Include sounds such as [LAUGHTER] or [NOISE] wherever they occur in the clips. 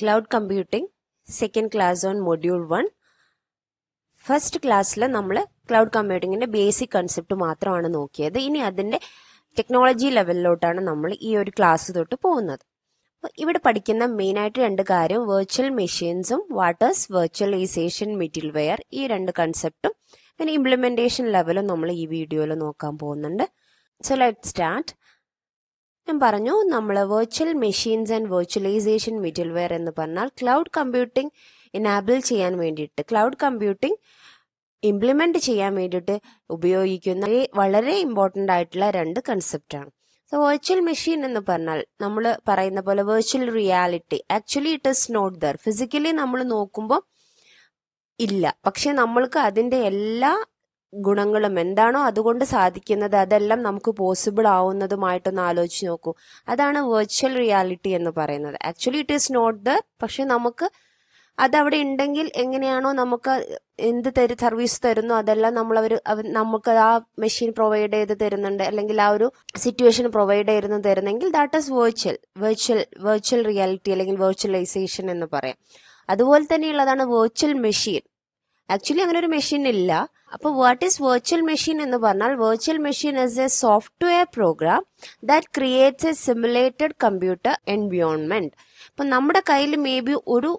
Cloud computing second class on module one first ക്ലാസ്സിൽ നമ്മൾ cloud കമ്പ്യൂട്ടിങ്ങിന്റെ basic concept മാത്രമാണ് നോക്കിയത് ഇനി അതിന്റെ ടെക്നോളജി ലെവലിലോട്ടാണ് നമ്മൾ ഈ ഒരു ക്ലാസ് തൊട്ട് പോകുന്നത് ഇവിടെ പഠിക്കുന്ന മെയിനായിട്ട് രണ്ട് കാര്യം വെർച്വൽ മെഷീൻസും വാട്ടേഴ്സ് വെർച്വലൈസേഷൻ മെറ്റീരിയൽ വെയർ ഈ രണ്ട് കൺസെപ്റ്റും പിന്നെ ഇംപ്ലിമെന്റേഷൻ ലെവലും നമ്മൾ ഈ വീഡിയോയിൽ നോക്കാൻ പോകുന്നുണ്ട് സോ ലെറ്റ് സ്റ്റാർട്ട് ഞാൻ പറഞ്ഞു നമ്മൾ virtual machines and virtualization middleware എന്ന് പറഞ്ഞാൽ ക്ലൗഡ് കമ്പ്യൂട്ടിംഗ് എനാബിൾ ചെയ്യാൻ വേണ്ടിയിട്ട് ക്ലൗഡ് കമ്പ്യൂട്ടിംഗ് ഇംപ്ലിമെന്റ് ചെയ്യാൻ വേണ്ടിയിട്ട് ഉപയോഗിക്കുന്ന വളരെ ഇമ്പോർട്ടൻ്റ് ആയിട്ടുള്ള രണ്ട് കൺസെപ്റ്റാണ് സോ വെർച്വൽ മെഷീൻ എന്ന് പറഞ്ഞാൽ നമ്മൾ പറയുന്ന പോലെ virtual reality actually it is not there physically നമ്മൾ നോക്കുമ്പോൾ ഇല്ല പക്ഷെ നമ്മൾക്ക് അതിന്റെ എല്ലാ ഗുണങ്ങളും എന്താണോ അതുകൊണ്ട് സാധിക്കുന്നത് അതെല്ലാം നമുക്ക് പോസിബിൾ ആവുന്നതുമായിട്ടൊന്ന് ആലോചിച്ച് നോക്കൂ അതാണ് വെർച്വൽ റിയാലിറ്റി എന്ന് പറയുന്നത് actually it is not the പക്ഷെ നമുക്ക് അതവിടെ ഉണ്ടെങ്കിൽ എങ്ങനെയാണോ നമുക്ക് എന്ത് തരും സർവീസ് തരുന്നു അതെല്ലാം നമ്മൾ അവർ നമുക്ക് ആ മെഷീൻ പ്രൊവൈഡ് ചെയ്ത് തരുന്നുണ്ട് അല്ലെങ്കിൽ ആ ഒരു സിറ്റുവേഷൻ പ്രൊവൈഡ് ചെയ്യുന്നു തരുന്നെങ്കിൽ that is virtual virtual virtual reality അല്ലെങ്കിൽ വെർച്വലൈസേഷൻ എന്ന് പറയാം അതുപോലെ തന്നെയുള്ളതാണ് വെർച്വൽ മെഷീൻ ആക്ച്വലി അങ്ങനെ ഒരു മെഷീൻ ഇല്ല അപ്പോൾ വാട്ട് ഈസ് വെർച്വൽ മെഷീൻ എന്ന് പറഞ്ഞാൽ virtual machine is a software program that creates a simulated computer environment അപ്പൊ നമ്മുടെ കയ്യിൽ മേ ബി ഒരു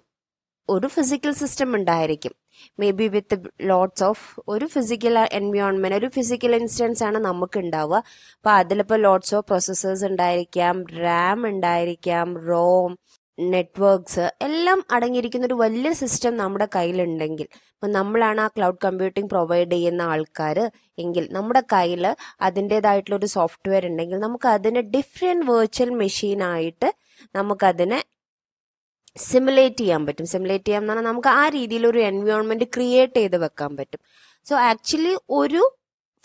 ഒരു ഫിസിക്കൽ സിസ്റ്റം ഉണ്ടായിരിക്കും maybe with lots of ഒരു ഫിസിക്കൽ എൻവിയോൺമെന്റ് ഒരു ഫിസിക്കൽ ഇൻസ്റ്റൻസ് ആണ് നമുക്ക് ഉണ്ടാവുക അപ്പൊ അതിലിപ്പോ ലോട്ട്സ് ഓഫ് പ്രോസസ്സേഴ്സ് ഉണ്ടായിരിക്കാം റാം ഉണ്ടായിരിക്കാം റോം നെറ്റ്വർക്ക്സ് എല്ലാം അടങ്ങിയിരിക്കുന്ന ഒരു വലിയ സിസ്റ്റം നമ്മുടെ കയ്യിലുണ്ടെങ്കിൽ ഇപ്പം നമ്മളാണ് ആ ക്ലൗഡ് കമ്പ്യൂട്ടിംഗ് പ്രൊവൈഡ് ചെയ്യുന്ന ആൾക്കാർ എങ്കിൽ നമ്മുടെ കയ്യിൽ അതിൻ്റെതായിട്ടുള്ള ഒരു സോഫ്റ്റ്വെയർ ഉണ്ടെങ്കിൽ നമുക്ക് അതിനെ ഡിഫറെൻറ്റ് വെർച്വൽ മെഷീനായിട്ട് നമുക്കതിനെ സിമുലേറ്റ് ചെയ്യാൻ പറ്റും സിമുലേറ്റ് ചെയ്യാൻ പറഞ്ഞാൽ നമുക്ക് ആ രീതിയിൽ ഒരു എൻവയോൺമെന്റ് ക്രിയേറ്റ് ചെയ്ത് വെക്കാൻ പറ്റും സോ ആക്ച്വലി ഒരു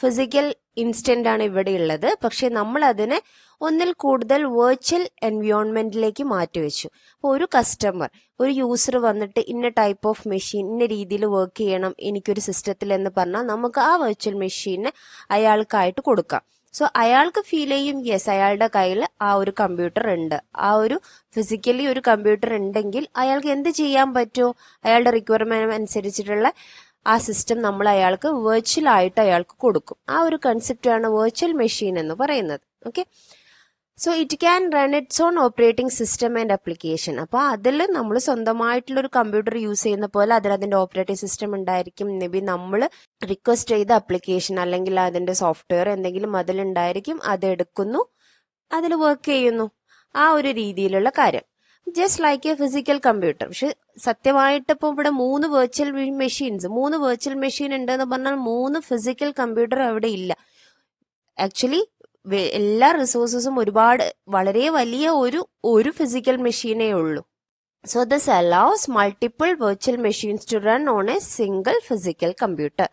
ഫിസിക്കൽ ഇൻസ്റ്റന്റ് ആണ് ഇവിടെ ഉള്ളത് പക്ഷെ നമ്മൾ അതിനെ ഒന്നിൽ കൂടുതൽ വെർച്വൽ എൻവയോൺമെന്റിലേക്ക് മാറ്റിവെച്ചു അപ്പോൾ ഒരു കസ്റ്റമർ ഒരു യൂസർ വന്നിട്ട് ഇന്ന ടൈപ്പ് ഓഫ് മെഷീൻ ഇന്ന രീതിയിൽ വർക്ക് ചെയ്യണം എനിക്കൊരു സിസ്റ്റത്തിൽ എന്ന് പറഞ്ഞാൽ നമുക്ക് ആ വെർച്വൽ മെഷീന് അയാൾക്കായിട്ട് കൊടുക്കാം സോ അയാൾക്ക് ഫീൽ ചെയ്യും യെസ് അയാളുടെ കയ്യിൽ ആ ഒരു കമ്പ്യൂട്ടർ ഉണ്ട് ആ ഒരു ഫിസിക്കലി ഒരു കമ്പ്യൂട്ടർ ഉണ്ടെങ്കിൽ അയാൾക്ക് എന്ത് ചെയ്യാൻ പറ്റുമോ അയാളുടെ റിക്വയർമെന്റ് അനുസരിച്ചിട്ടുള്ള ആ സിസ്റ്റം നമ്മൾ അയാൾക്ക് വെർച്വൽ ആയിട്ട് അയാൾക്ക് കൊടുക്കും ആ ഒരു കൺസെപ്റ്റാണ് വെർച്വൽ മെഷീൻ എന്ന് പറയുന്നത് okay so it can run its own operating system and application അപ്പോൾ അതിൽ നമ്മൾ സ്വന്തമായിട്ടുള്ളൊരു കമ്പ്യൂട്ടർ യൂസ് ചെയ്യുന്ന പോലെ അതിൽ അതിന്റെ ഓപ്പറേറ്റിംഗ് സിസ്റ്റം ഉണ്ടായിരിക്കും മേ ബി നമ്മൾ റിക്വസ്റ്റ് ചെയ്ത അപ്ലിക്കേഷൻ അല്ലെങ്കിൽ അതിന്റെ സോഫ്റ്റ്വെയർ എന്തെങ്കിലും അതിലുണ്ടായിരിക്കും അത് എടുക്കുന്നു അതിൽ വർക്ക് ചെയ്യുന്നു ആ ഒരു രീതിയിലുള്ള കാര്യം just like a physical computer പക്ഷെ സത്യമായിട്ട് ഇപ്പോൾ ഇവിടെ മൂന്ന് വെർച്വൽ മെഷീൻസ് മൂന്ന് വെർച്വൽ മെഷീൻ ഉണ്ട് എന്ന് പറഞ്ഞാൽ മൂന്ന് ഫിസിക്കൽ കമ്പ്യൂട്ടർ അവിടെ ഇല്ല ആക്ച്വലി എല്ലാ റിസോഴ്സസും ഒരുപാട് വളരെ വലിയ ഒരു ഒരു ഫിസിക്കൽ മെഷീനേ ഉള്ളൂ so this allows multiple virtual machines to run on a single physical computer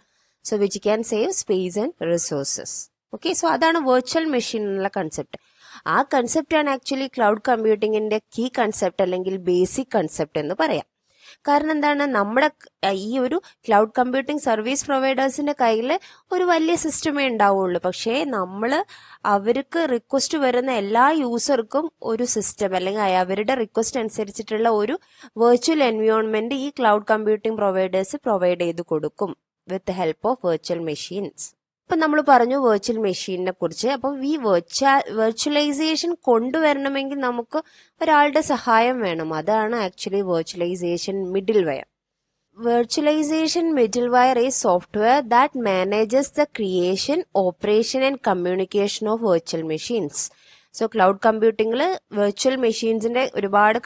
so which can save space and resources okay so അതാണ് വെർച്വൽ മെഷീൻ എന്നുള്ള കൺസെപ്റ്റ് ആ കൺസെപ്റ്റാണ് ആക്ച്വലി ക്ലൗഡ് കമ്പ്യൂട്ടിങ്ങിന്റെ കീ കൺസെപ്റ്റ് അല്ലെങ്കിൽ ബേസിക് കൺസെപ്റ്റ് എന്ന് പറയാം കാരണം എന്താണ് നമ്മുടെ ഈ ഒരു ക്ലൗഡ് കമ്പ്യൂട്ടിംഗ് സർവീസ് പ്രൊവൈഡേഴ്സിന്റെ കയ്യിൽ ഒരു വലിയ സിസ്റ്റമേ ഉണ്ടാവുള്ളൂ പക്ഷേ നമ്മൾ അവർക്ക് റിക്വസ്റ്റ് വരുന്ന എല്ലാ യൂസർക്കും ഒരു സിസ്റ്റം അല്ലെങ്കിൽ അവരുടെ റിക്വസ്റ്റ് അനുസരിച്ചിട്ടുള്ള ഒരു വെർച്വൽ എൻവയോൺമെന്റ് ഈ ക്ലൗഡ് കമ്പ്യൂട്ടിംഗ് പ്രൊവൈഡേഴ്സ് പ്രൊവൈഡ് ചെയ്ത് കൊടുക്കും with help of virtual machines ഇപ്പം നമ്മൾ പറഞ്ഞു വെർച്വൽ മെഷീനിനെ കുറിച്ച് അപ്പോൾ ഈ വെർച്വൽ വെർച്വലൈസേഷൻ കൊണ്ടുവരണമെങ്കിൽ നമുക്ക് ഒരാളുടെ സഹായം വേണം അതാണ് actually virtualization middleware virtualization middleware ഈ software that manages the creation operation and communication of virtual machines so cloud കമ്പ്യൂട്ടിങ്ങിൽ വെർച്വൽ മെഷീൻസിന്റെ ഒരുപാട്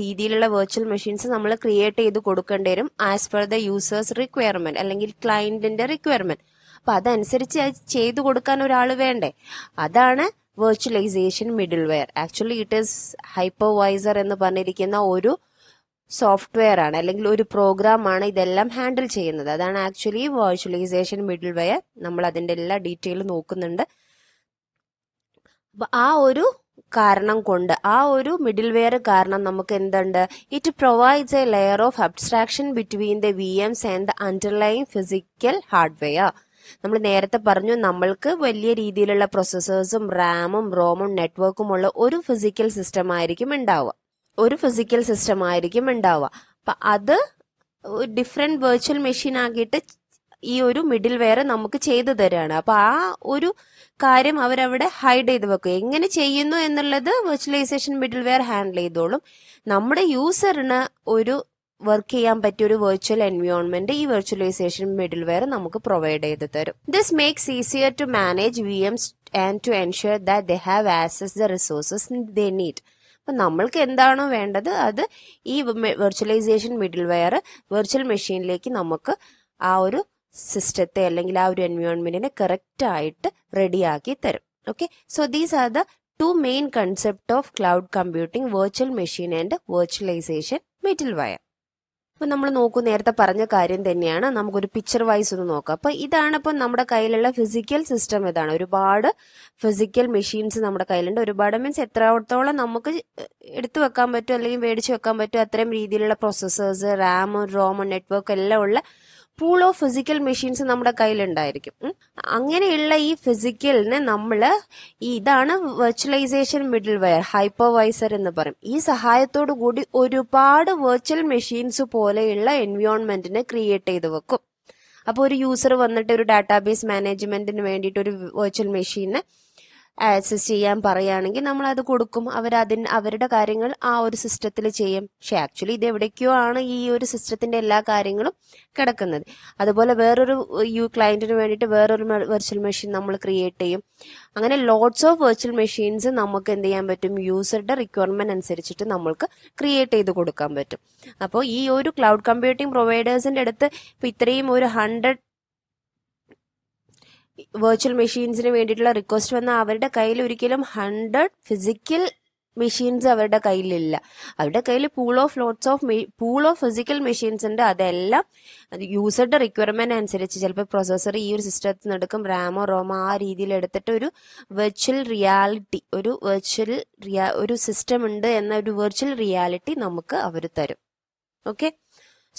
രീതിയിലുള്ള വെർച്വൽ മെഷീൻസ് നമ്മൾ ക്രിയേറ്റ് ചെയ്ത് കൊടുക്കേണ്ടി വരും as per the users requirement അല്ലെങ്കിൽ ക്ലയന്റിന്റെ റിക്വയർമെന്റ് അപ്പൊ അതനുസരിച്ച് ചെയ്തു കൊടുക്കാൻ ഒരാൾ വേണ്ടേ അതാണ് virtualization middleware actually it is hypervisor എന്ന് പറഞ്ഞിരിക്കുന്ന ഒരു സോഫ്റ്റ്വെയർ ആണ് അല്ലെങ്കിൽ ഒരു പ്രോഗ്രാം ആണ് ഇതെല്ലാം ഹാൻഡിൽ ചെയ്യുന്നത് അതാണ് ആക്ച്വലി വെർച്വലൈസേഷൻ മിഡിൽ വെയർ നമ്മൾ അതിന്റെ എല്ലാ ഡീറ്റെയിൽ നോക്കുന്നുണ്ട് ആ ഒരു കാരണം കൊണ്ട് ആ ഒരു മിഡിൽ വെയർ കാരണം നമുക്ക് എന്തുണ്ട് it provides a layer of abstraction between the V Ms and the underlying physical hardware നമ്മൾ നേരത്തെ പറഞ്ഞു നമ്മൾക്ക് വലിയ രീതിയിലുള്ള പ്രൊസസ്സേഴ്സും റാമും റോമും നെറ്റ്വർക്കും ഉള്ള ഒരു ഫിസിക്കൽ സിസ്റ്റം ആയിരിക്കും ഉണ്ടാവുക ഒരു ഫിസിക്കൽ സിസ്റ്റം ആയിരിക്കും ഉണ്ടാവുക അപ്പൊ അത് ഡിഫറെന്റ് വെർച്വൽ മെഷീൻ ആക്കിയിട്ട് ഈ ഒരു മിഡിൽ വെയർ നമുക്ക് ചെയ്തു തരാണ് അപ്പൊ ആ ഒരു കാര്യം അവരവിടെ ഹൈഡ് ചെയ്ത് വെക്കും എങ്ങനെ ചെയ്യുന്നു എന്നുള്ളത് വെർച്വലൈസേഷൻ മിഡിൽ വെയർ ഹാൻഡിൽ ചെയ്തോളും നമ്മുടെ യൂസറിന് ഒരു വർക്ക് ചെയ്യാൻ പറ്റിയ ഒരു വെർച്വൽ എൻവയോൺമെന്റ് ഈ വെർച്വലൈസേഷൻ മിഡിൽ വെയർ നമുക്ക് പ്രൊവൈഡ് ചെയ്ത് തരും this makes easier to manage V M and to ensure that they have access the resources they need അപ്പൊ നമ്മൾക്ക് എന്താണോ വേണ്ടത് അത് ഈ വെർച്വലൈസേഷൻ മിഡിൽ വെയർ വെർച്വൽ മെഷീനിലേക്ക് നമുക്ക് ആ ഒരു സിസ്റ്റത്തെ അല്ലെങ്കിൽ ആ ഒരു എൻവയോൺമെന്റിനെ കറക്റ്റ് ആയിട്ട് റെഡിയാക്കി തരും okay so these are the two main concept of cloud computing virtual machine and virtualization middleware അപ്പൊ നമ്മൾ നോക്കും നേരത്തെ പറഞ്ഞ കാര്യം തന്നെയാണ് നമുക്കൊരു പിക്ചർ വൈസ് ഒന്ന് നോക്കാം അപ്പൊ ഇതാണ് ഇപ്പൊ നമ്മുടെ കയ്യിലുള്ള ഫിസിക്കൽ സിസ്റ്റം ഇതാണ് ഒരുപാട് ഫിസിക്കൽ മെഷീൻസ് നമ്മുടെ കയ്യിലുണ്ട് ഒരുപാട് മീൻസ് എത്രത്തോളം നമുക്ക് എടുത്തു വെക്കാൻ പറ്റും അല്ലെങ്കിൽ മേടിച്ചു വെക്കാൻ പറ്റും അത്രയും രീതിയിലുള്ള പ്രോസസ്സേഴ്സ് റാം റോം നെറ്റ്വർക്ക് എല്ലാം ഉള്ള പൂൾ ഓഫ് ഫിസിക്കൽ മെഷീൻസ് നമ്മുടെ കയ്യിലുണ്ടായിരിക്കും അങ്ങനെയുള്ള ഈ ഫിസിക്കലിനെ നമ്മൾ ഇതാണ് വെർച്വലൈസേഷൻ മിഡിൽ വെയർ ഹൈപ്പർവൈസർ എന്ന് പറയും ഈ സഹായത്തോടു കൂടി ഒരുപാട് വെർച്വൽ മെഷീൻസ് പോലെയുള്ള എൻവയോൺമെന്റിനെ ക്രിയേറ്റ് ചെയ്ത് വെക്കും അപ്പോൾ ഒരു യൂസർ വന്നിട്ട് ഒരു ഡാറ്റാബേസ് മാനേജ്മെന്റിന് വേണ്ടിയിട്ട് ഒരു വെർച്വൽ മെഷീനെ ആക്സസ് ചെയ്യാൻ പറയുകയാണെങ്കിൽ നമ്മൾ അത് കൊടുക്കും അവർ അതിന് അവരുടെ കാര്യങ്ങൾ ആ ഒരു സിസ്റ്റത്തിൽ ചെയ്യും പക്ഷെ ആക്ച്വലി ഇത് എവിടേക്കോ ആണ് ഈ ഒരു സിസ്റ്റത്തിന്റെ എല്ലാ കാര്യങ്ങളും കിടക്കുന്നത് അതുപോലെ വേറൊരു യു ക്ലയന്റിന് വേണ്ടിയിട്ട് വേറൊരു വെർച്വൽ മെഷീൻ നമ്മൾ ക്രിയേറ്റ് ചെയ്യും അങ്ങനെ ലോട്ട്സ് ഓഫ് വെർച്വൽ മെഷീൻസ് നമുക്ക് എന്ത് ചെയ്യാൻ പറ്റും യൂസറുടെ റിക്വയർമെന്റ് അനുസരിച്ചിട്ട് നമ്മൾക്ക് ക്രിയേറ്റ് ചെയ്ത് കൊടുക്കാൻ പറ്റും അപ്പോൾ ഈ ഒരു ക്ലൗഡ് കമ്പ്യൂട്ടിംഗ് പ്രൊവൈഡേഴ്സിന്റെ അടുത്ത് ഇപ്പൊ ഇത്രയും ഒരു ഹൺഡ്രഡ് വെർച്വൽ മെഷീൻസിന് വേണ്ടിയിട്ടുള്ള റിക്വസ്റ്റ് വന്ന അവരുടെ കയ്യിൽ ഒരിക്കലും ഹൺഡ്രഡ് ഫിസിക്കൽ മെഷീൻസ് അവരുടെ കയ്യിലില്ല അവരുടെ കയ്യിൽ pool of lots of pool of physical machines ഉണ്ട് അതെല്ലാം യൂസറുടെ റിക്വയർമെന്റ് അനുസരിച്ച് ചിലപ്പോൾ പ്രൊസസ്സർ ഈ ഒരു സിസ്റ്റത്തിൽ നിന്നെടുക്കും റാമോ റോമോ ആ രീതിയിൽ എടുത്തിട്ട് ഒരു വെർച്വൽ റിയാലിറ്റി ഒരു വെർച്വൽ റിയാ ഒരു സിസ്റ്റം ഉണ്ട് എന്ന ഒരു വെർച്വൽ റിയാലിറ്റി നമുക്ക് അവർ തരും okay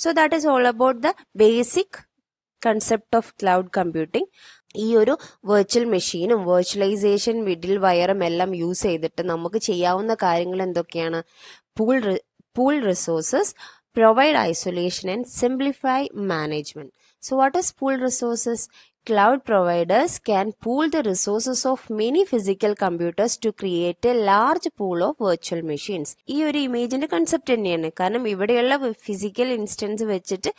so that is all about the basic concept of cloud computing ഈ ഒരു വെർച്വൽ മെഷീനും വെർച്വലൈസേഷൻ മിഡിൽ വയറും എല്ലാം യൂസ് ചെയ്തിട്ട് നമുക്ക് ചെയ്യാവുന്ന കാര്യങ്ങൾ എന്തൊക്കെയാണ് pool pool resources provide isolation and simplify management so what is pool resources cloud providers can pool the resources of many physical computers to create a large pool of virtual machines ഈ ഒരു ഇമേജിന്റെ concept തന്നെയാണ് കാരണം ഇവിടെയുള്ള physical instance വെച്ചിട്ട്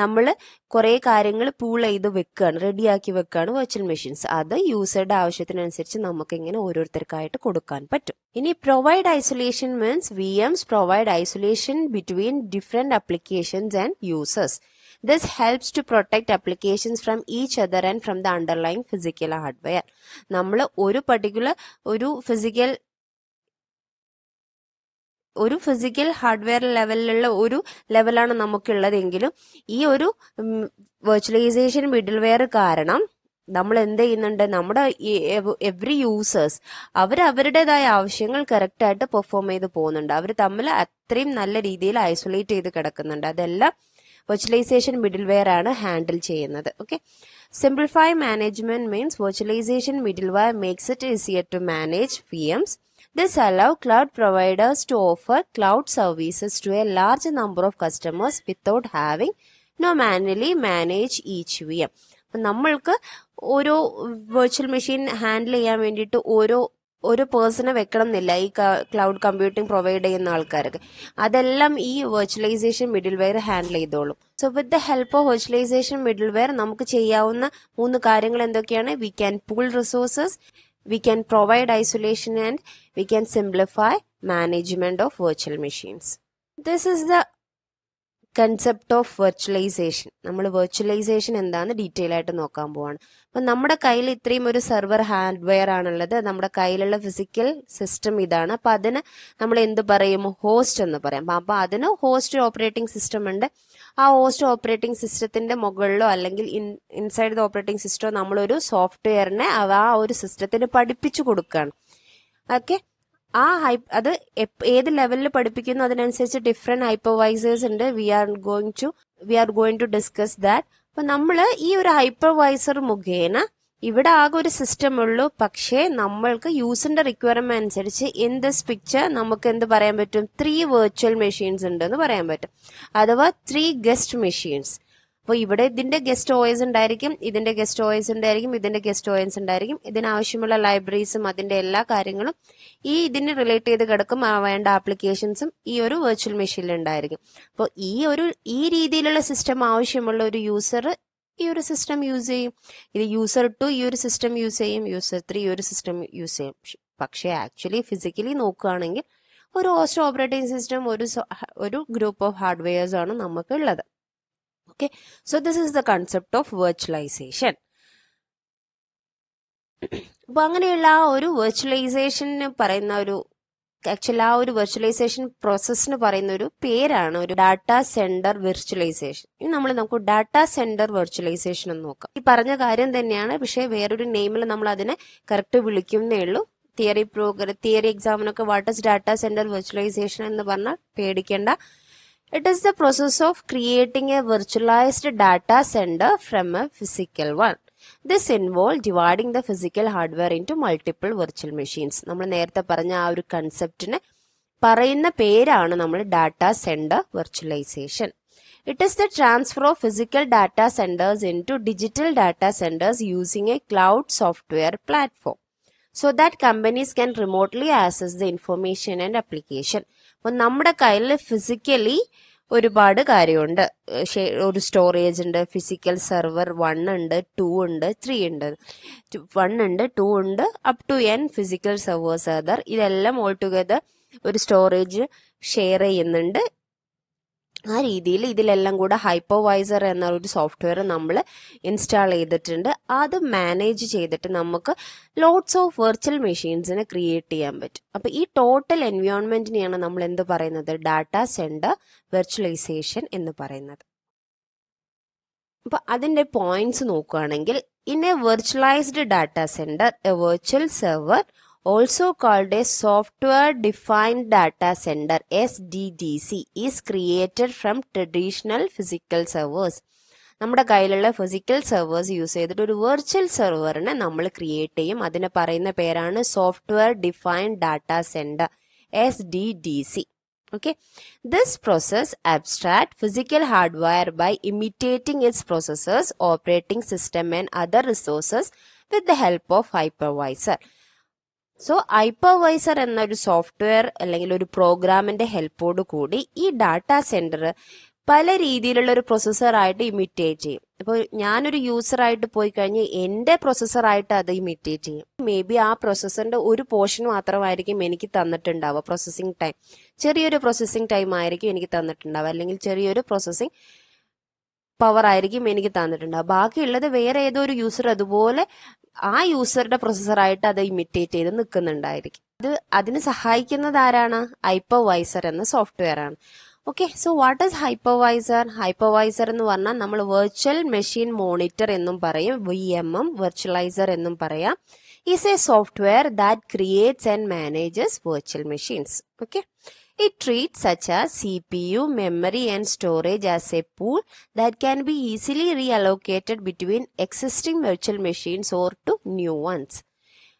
നമ്മൾ കുറേ കാര്യങ്ങൾ pool ചെയ്ത് വെക്കുകയാണ് റെഡിയാക്കി വെക്കുകയാണ് വെർച്വൽ മെഷീൻസ് അത് യൂസറുടെ ആവശ്യത്തിനനുസരിച്ച് നമുക്ക് ഇങ്ങനെ ഓരോരുത്തർക്കായിട്ട് കൊടുക്കാൻ പറ്റും ഇനി provide isolation means VMs provide isolation between different applications and users this helps to protect applications from each other and from the underlying physical hardware നമ്മൾ ഒരു പർട്ടിക്കുലർ ഒരു ഫിസിക്കൽ ഒരു ഫിസിക്കൽ ഹാർഡ്വെയർ ലെവലിലുള്ള ഒരു ലെവലാണ് നമുക്കുള്ളതെങ്കിലും ഈ ഒരു വെർച്വലൈസേഷൻ മിഡിൽവെയർ കാരണം നമ്മൾ എന്ത് ചെയ്യുന്നുണ്ട് നമ്മുടെ എവ്രി യൂസേഴ്സ് അവർ അവരുടേതായ ആവശ്യങ്ങൾ കറക്റ്റായിട്ട് പെർഫോം ചെയ്ത് പോകുന്നുണ്ട് അവർ തമ്മിൽ അത്രയും നല്ല രീതിയിൽ ഐസൊലേറ്റ് ചെയ്ത് കിടക്കുന്നുണ്ട് അതെല്ലാം വെർച്വലൈസേഷൻ മിഡിൽവെയർ ആണ് ഹാൻഡിൽ ചെയ്യുന്നത് okay simplify management means virtualization middleware makes it easier to manage PMs This allows cloud providers to offer cloud services to a large number of customers without having no manually manage each VM. നമ്മൾക്ക് ഓരോ virtual machine handle ചെയ്യാൻ വേണ്ടിയിട്ട് ഓരോ ഒരു പേഴ്സണെ വെക്കണം എന്നില്ല ഈ ക്ലൗഡ് കമ്പ്യൂട്ടിംഗ് പ്രൊവൈഡ് ചെയ്യുന്ന ആൾക്കാർക്ക് അതെല്ലാം ഈ വെർച്വലൈസേഷൻ മിഡിൽ വെയർ ഹാൻഡിൽ ചെയ്തോളും so with the help of virtualization middleware നമുക്ക് ചെയ്യാവുന്ന മൂന്ന് കാര്യങ്ങൾ എന്തൊക്കെയാണ് we can pool resources we can provide isolation and we can simplify management of virtual machines. This is the concept of virtualization നമ്മൾ virtualization എന്താണെന്ന് detail ആയിട്ട് നോക്കാൻ പോവാണ് അപ്പം നമ്മുടെ കയ്യിൽ ഇത്രയും ഒരു സെർവർ ഹാർഡ്വെയർ ആണുള്ളത് നമ്മുടെ കയ്യിലുള്ള ഫിസിക്കൽ സിസ്റ്റം ഇതാണ് അപ്പം അതിന് നമ്മൾ എന്ത് പറയും ഹോസ്റ്റ് എന്ന് പറയാം അപ്പം അതിന് ഹോസ്റ്റ് ഓപ്പറേറ്റിംഗ് സിസ്റ്റം ഉണ്ട് ആ ഹോസ്റ്റ് ഓപ്പറേറ്റിംഗ് സിസ്റ്റത്തിന്റെ മുകളിലോ അല്ലെങ്കിൽ ഇൻസൈഡ് ദ ഓപ്പറേറ്റിംഗ് സിസ്റ്റോ നമ്മളൊരു സോഫ്റ്റ്വെയറിനെ ആ ഒരു സിസ്റ്റത്തിന് പഠിപ്പിച്ചു കൊടുക്കുകയാണ് ഓക്കെ ആ ഹൈ അത് ഏത് ലെവലിൽ പഠിപ്പിക്കുന്നു അതിനനുസരിച്ച് ഡിഫറെന്റ് ഹൈപ്പർവൈസേഴ്സ് ഉണ്ട് we are going to we are going to discuss that അപ്പൊ നമ്മൾ ഈ ഒരു ഹൈപ്പർവൈസർ മുഖേന ഇവിടെ ആകെ ഒരു സിസ്റ്റം ഉള്ളൂ പക്ഷേ നമ്മൾക്ക് യൂസിന്റെ റിക്വയർമെന്റ് അനുസരിച്ച് ഇൻ ദിസ് പിക്ചർ നമുക്ക് എന്ത് പറയാൻ പറ്റും ത്രീ വെർച്വൽ മെഷീൻസ് ഉണ്ട് എന്ന് പറയാൻ പറ്റും അഥവാ ത്രീ ഗസ്റ്റ് മെഷീൻസ് അപ്പോൾ ഇവിടെ ഇതിന്റെ ഗസ്റ്റ് ഓയസ് ഉണ്ടായിരിക്കും ഇതിന്റെ ഗസ്റ്റ് ഓയസ് ഉണ്ടായിരിക്കും ഇതിന്റെ ഗസ്റ്റ് ഓയസ് ഉണ്ടായിരിക്കും ഇതിനാവശ്യമുള്ള ലൈബ്രറീസും അതിന്റെ എല്ലാ കാര്യങ്ങളും ഈ ഇതിന് റിലേറ്റ് ചെയ്ത് കിടക്കും വേണ്ട ആപ്ലിക്കേഷൻസും ഈ ഒരു വെർച്വൽ മെഷീനിൽ ഉണ്ടായിരിക്കും അപ്പോൾ ഈ ഒരു ഈ രീതിയിലുള്ള സിസ്റ്റം ആവശ്യമുള്ള ഒരു യൂസർ ഈ ഒരു സിസ്റ്റം യൂസ് ചെയ്യും ഇത് യൂസർ ടു ഈ ഒരു സിസ്റ്റം യൂസ് ചെയ്യും യൂസർ ത്രീ ഈ ഒരു സിസ്റ്റം യൂസ് ചെയ്യും പക്ഷേ ആക്ച്വലി ഫിസിക്കലി നോക്കുകയാണെങ്കിൽ ഒരു ഹോസ്റ്റ് ഓപ്പറേറ്റിംഗ് സിസ്റ്റം ഒരു ഒരു ഗ്രൂപ്പ് ഓഫ് ഹാർഡ്വെയർസ് ആണ് നമുക്കുള്ളത് okay so this is the concept of virtualization [CLEARS THROAT] അപ്പൊ അങ്ങനെയുള്ള ആ ഒരു വെർച്വലൈസേഷന് പറയുന്ന ഒരു ആക്ച്വലി ആ ഒരു വെർച്വലൈസേഷൻ പ്രോസസ്സിന് പറയുന്ന ഒരു പേരാണ് ഒരു ഡാറ്റ സെന്റർ വെർച്വലൈസേഷൻ ഇനി നമ്മൾ നമുക്ക് ഡാറ്റ സെന്റർ വെർച്വലൈസേഷൻ എന്ന് നോക്കാം ഈ പറഞ്ഞ കാര്യം തന്നെയാണ് പക്ഷേ വേറൊരു നെയിമിൽ നമ്മൾ അതിനെ കറക്റ്റ് വിളിക്കുന്നേ ഉള്ളൂ തിയറി പ്രോഗ്ര തിയറി എക്സാമിനൊക്കെ what is data center virtualization എന്ന് പറഞ്ഞാൽ പേടിക്കേണ്ട It is the process of creating a virtualized data center from a physical one. This involve dividing the physical hardware into multiple virtual machines നമ്മൾ നേരത്തെ പറഞ്ഞ ആ ഒരു കൺസെപ്റ്റിന് പറയുന്ന പേരാണ് നമ്മൾ data center virtualization it is the transfer of physical data centers into digital data centers using a cloud software platform so that companies can remotely access the information and application അപ്പം നമ്മുടെ കയ്യിൽ physically ഒരുപാട് കാര്യമുണ്ട് ഒരു storage ഉണ്ട് physical server one ഉണ്ട് two ഉണ്ട് three ഉണ്ട് വൺ ഉണ്ട് ടു ഉണ്ട് up to N physical servers other ഇതെല്ലാം ഓൾ ടുഗദർ ഒരു സ്റ്റോറേജ് ഷെയർ ചെയ്യുന്നുണ്ട് ആ രീതിയിൽ ഇതിലെല്ലാം കൂടെ ഹൈപ്പോവൈസർ എന്ന ഒരു സോഫ്റ്റ്വെയർ നമ്മൾ ഇൻസ്റ്റാൾ ചെയ്തിട്ടുണ്ട് അത് മാനേജ് ചെയ്തിട്ട് നമുക്ക് ലോട്ട്സ് ഓഫ് വെർച്വൽ മെഷീൻസിനെ ക്രിയേറ്റ് ചെയ്യാൻ പറ്റും അപ്പോൾ ഈ ടോട്ടൽ എൻവയോൺമെന്റിനെയാണ് നമ്മൾ എന്ത് പറയുന്നത് ഡാറ്റാ സെന്റർ വെർച്വലൈസേഷൻ എന്ന് പറയുന്നത് അപ്പോൾ അതിന്റെ പോയിന്റ്സ് നോക്കുകയാണെങ്കിൽ in a virtualized data center a virtual server also called a software defined data center SDDC is created from traditional physical servers നമ്മുടെ കയ്യിലുള്ള ഫിസിക്കൽ സെർവേഴ്സ് യൂസ് ചെയ്തിട്ട് ഒരു വെർച്വൽ സെർവറിനെ നമ്മൾ ക്രിയേറ്റ് ചെയ്യും അതിന് പറയുന്ന പേരാണ് software defined data center S D D C okay this process abstract physical hardware by imitating its processors operating system and other resources with the help of hypervisor so hypervisor എന്നൊരു software അല്ലെങ്കിൽ ഒരു പ്രോഗ്രാമിന്റെ ഹെൽപ്പോട് കൂടി ഈ data centre പല രീതിയിലുള്ള ഒരു പ്രൊസസ്സറായിട്ട് imitate ചെയ്യും ഇപ്പോൾ ഞാനൊരു യൂസറായിട്ട് പോയി കഴിഞ്ഞ് എൻ്റെ പ്രൊസസ്സറായിട്ട് അത് ഇമിറ്റേറ്റ് ചെയ്യും മേ ബി ആ പ്രൊസസ്സറിന്റെ ഒരു പോർഷൻ മാത്രമായിരിക്കും എനിക്ക് തന്നിട്ടുണ്ടാവുക പ്രോസസ്സിംഗ് ടൈം ചെറിയൊരു പ്രോസസ്സിംഗ് ടൈം ആയിരിക്കും എനിക്ക് തന്നിട്ടുണ്ടാവുക അല്ലെങ്കിൽ ചെറിയൊരു പ്രോസസ്സിംഗ് പവർ ആയിരിക്കും എനിക്ക് തന്നിട്ടുണ്ടാവുക ബാക്കിയുള്ളത് വേറെ ഏതോ ഒരു യൂസർ അതുപോലെ ആ യൂസറുടെ പ്രോസസ്സറായിട്ട് അത് ഇമിറ്റേറ്റ് ചെയ്ത് നിൽക്കുന്നുണ്ടായിരിക്കും ഇത് അതിന് സഹായിക്കുന്നത് ആരാണ് ഹൈപ്പർവൈസർ എന്ന സോഫ്റ്റ്വെയർ ആണ് okay so what is hypervisor hypervisor എന്ന് പറഞ്ഞാൽ നമ്മൾ വെർച്വൽ മെഷീൻ മോണിറ്റർ എന്നും പറയും വി എം എം വെർച്വലൈസർ എന്നും പറയാം is a software that creates and manages virtual machines okay It treats such as CPU, memory and storage as a pool that can be easily reallocated between existing virtual machines or to new ones.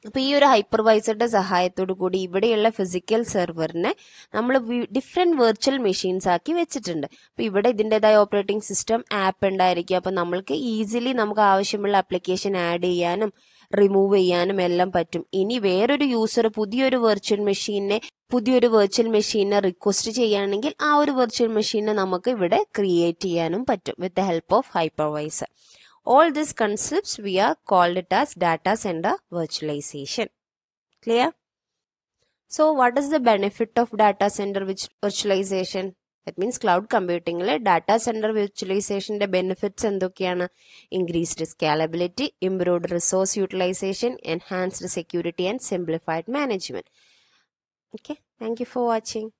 അപ്പോൾ ഈ ഒരു ഹൈപ്പർവൈസറുടെ സഹായത്തോടു കൂടി ഇവിടെയുള്ള physical സെർവറിനെ നമ്മൾ different virtual machines ആക്കി വെച്ചിട്ടുണ്ട് അപ്പോൾ ഇവിടെ ഇതിൻ്റെതായ ഓപ്പറേറ്റിംഗ് സിസ്റ്റം ആപ്പ് ഉണ്ടായിരിക്കും അപ്പോൾ നമ്മൾക്ക് ഈസിലി നമുക്ക് ആവശ്യമുള്ള ആപ്ലിക്കേഷൻ ആഡ് ചെയ്യാനും റിമൂവ് ചെയ്യാനും എല്ലാം പറ്റും ഇനി വേറൊരു യൂസർ പുതിയൊരു വെർച്വൽ മെഷീനെ പുതിയൊരു വെർച്വൽ മെഷീനെ റിക്വസ്റ്റ് ചെയ്യുകയാണെങ്കിൽ ആ ഒരു വെർച്വൽ മെഷീനെ നമുക്ക് ഇവിടെ ക്രിയേറ്റ് ചെയ്യാനും പറ്റും with the help of hypervisor all this concepts we are called it as data center virtualization clear so what is the benefit of data center which virtualization that means cloud കമ്പ്യൂട്ടിങ്ങിൽ data center വിർച്വലൈസേഷൻ്റെ benefits എന്തൊക്കെയാണ് increased scalability improved resource utilization enhanced security and simplified management okay thank you for watching